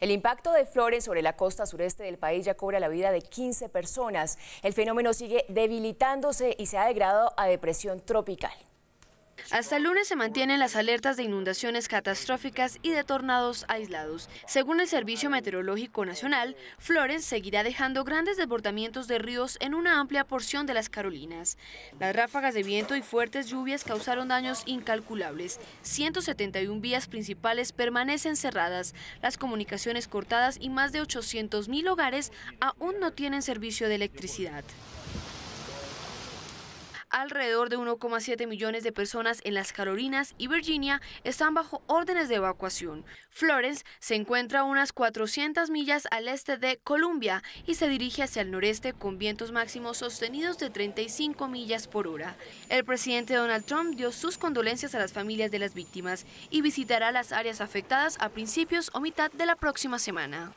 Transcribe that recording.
El impacto de Flores sobre la costa sureste del país ya cobra la vida de 15 personas. El fenómeno sigue debilitándose y se ha degradado a depresión tropical. Hasta el lunes se mantienen las alertas de inundaciones catastróficas y de tornados aislados. Según el Servicio Meteorológico Nacional, Florence seguirá dejando grandes desbordamientos de ríos en una amplia porción de las Carolinas. Las ráfagas de viento y fuertes lluvias causaron daños incalculables. 171 vías principales permanecen cerradas, las comunicaciones cortadas y más de 800.000 hogares aún no tienen servicio de electricidad alrededor de 1,7 millones de personas en las Carolinas y Virginia están bajo órdenes de evacuación. Florence se encuentra a unas 400 millas al este de Columbia y se dirige hacia el noreste con vientos máximos sostenidos de 35 millas por hora. El presidente Donald Trump dio sus condolencias a las familias de las víctimas y visitará las áreas afectadas a principios o mitad de la próxima semana.